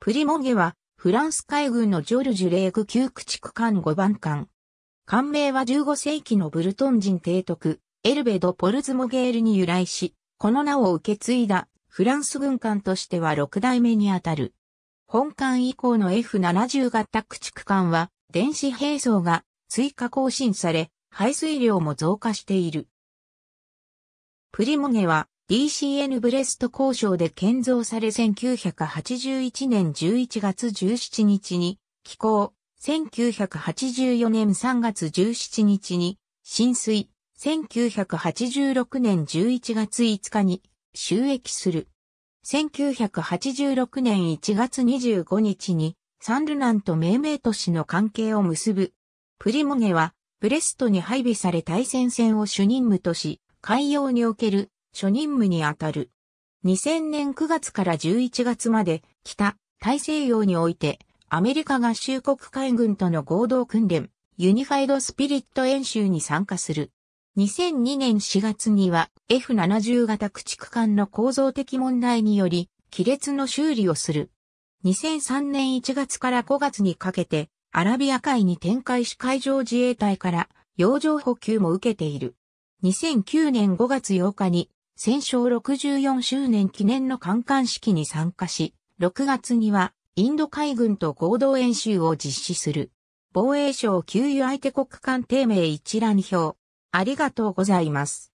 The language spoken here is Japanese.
プリモゲは、フランス海軍のジョルジュ・レーク級駆逐艦5番艦。艦名は15世紀のブルトン人提督、エルベド・ポルズモゲールに由来し、この名を受け継いだフランス軍艦としては6代目にあたる。本艦以降の F70 型駆逐艦は、電子兵装が追加更新され、排水量も増加している。プリモゲは、DCN ブレスト交渉で建造され1981年11月17日に寄港、1984年3月17日に浸水、1986年11月5日に収益する。1986年1月25日にサンルナンと命名都市の関係を結ぶ。プリモネはブレストに配備され対戦線を主任務とし、海洋における初任務にあたる。2000年9月から11月まで北大西洋においてアメリカ合衆国海軍との合同訓練ユニファイドスピリット演習に参加する。2002年4月には F70 型駆逐艦の構造的問題により亀裂の修理をする。2003年1月から5月にかけてアラビア海に展開し海上自衛隊から洋上補給も受けている。2009年5月8日に戦勝64周年記念の観艦式に参加し、6月にはインド海軍と合同演習を実施する。防衛省給油相手国艦定名一覧表。ありがとうございます。